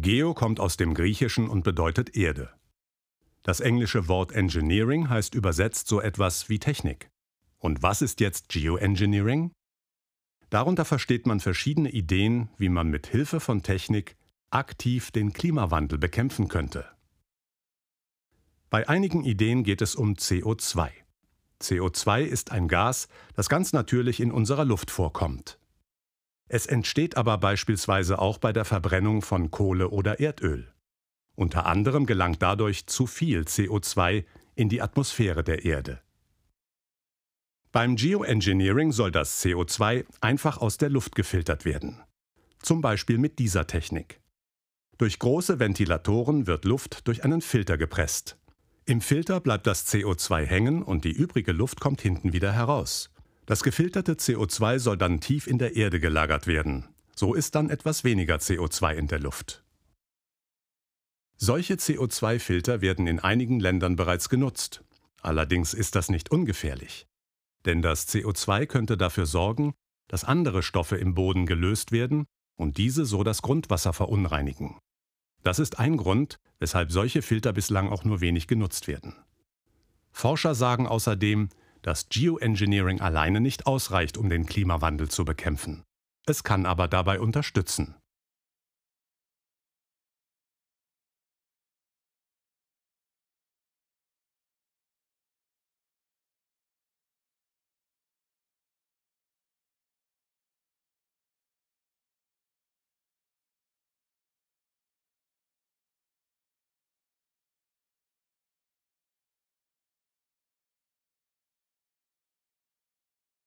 Geo kommt aus dem Griechischen und bedeutet Erde. Das englische Wort Engineering heißt übersetzt so etwas wie Technik. Und was ist jetzt Geoengineering? Darunter versteht man verschiedene Ideen, wie man mit Hilfe von Technik aktiv den Klimawandel bekämpfen könnte. Bei einigen Ideen geht es um CO2. CO2 ist ein Gas, das ganz natürlich in unserer Luft vorkommt. Es entsteht aber beispielsweise auch bei der Verbrennung von Kohle oder Erdöl. Unter anderem gelangt dadurch zu viel CO2 in die Atmosphäre der Erde. Beim Geoengineering soll das CO2 einfach aus der Luft gefiltert werden. Zum Beispiel mit dieser Technik. Durch große Ventilatoren wird Luft durch einen Filter gepresst. Im Filter bleibt das CO2 hängen und die übrige Luft kommt hinten wieder heraus. Das gefilterte CO2 soll dann tief in der Erde gelagert werden. So ist dann etwas weniger CO2 in der Luft. Solche CO2-Filter werden in einigen Ländern bereits genutzt. Allerdings ist das nicht ungefährlich. Denn das CO2 könnte dafür sorgen, dass andere Stoffe im Boden gelöst werden und diese so das Grundwasser verunreinigen. Das ist ein Grund, weshalb solche Filter bislang auch nur wenig genutzt werden. Forscher sagen außerdem, dass Geoengineering alleine nicht ausreicht, um den Klimawandel zu bekämpfen. Es kann aber dabei unterstützen.